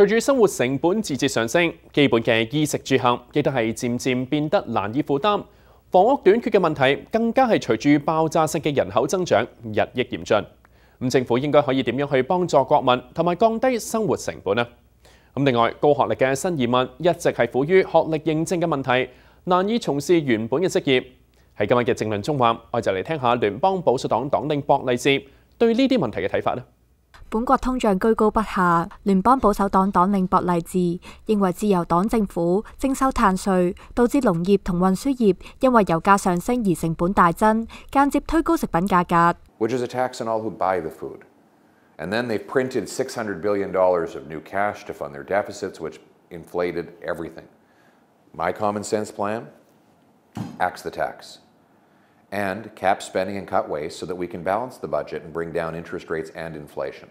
随住生活成本节节上升，基本嘅衣食住行亦都系渐渐变得难以负担。房屋短缺嘅问题更加系随住爆炸性嘅人口增长日益严峻。咁政府应该可以点样去帮助国民同埋降低生活成本呢？咁另外，高学历嘅新移民一直系苦于学历认证嘅问题，难以从事原本嘅职业。喺今日嘅政论中話，我就嚟听下联邦保守党党领博利斯对呢啲问题嘅睇法啦。本國通脹居高不下，聯邦保守黨黨領博勵治認為自由黨政府徵收碳稅，導致農業同運輸業因為油價上升而成本大增，間接推高食品價格。Which is a tax on all who buy the food. And then they've printed $600 billion of new cash to fund their deficits, which inflated everything. My common sense plan axe the tax and cap spending and cut waste so that we can balance the budget and bring down interest rates and inflation.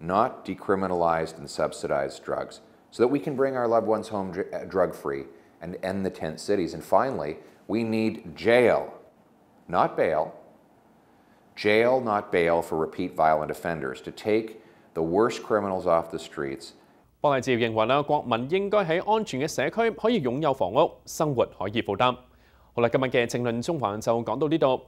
not decriminalized and subsidized drugs, so that we can bring our loved ones home uh, drug free and end the tent cities. And finally, we need jail, not bail, jail, not bail for repeat violent offenders to take the worst criminals off the streets. 邦麗哲認為啦，國民應該喺安全嘅社區可以擁有房屋，生活可以負擔。好啦，今日嘅政論中環就講到呢度。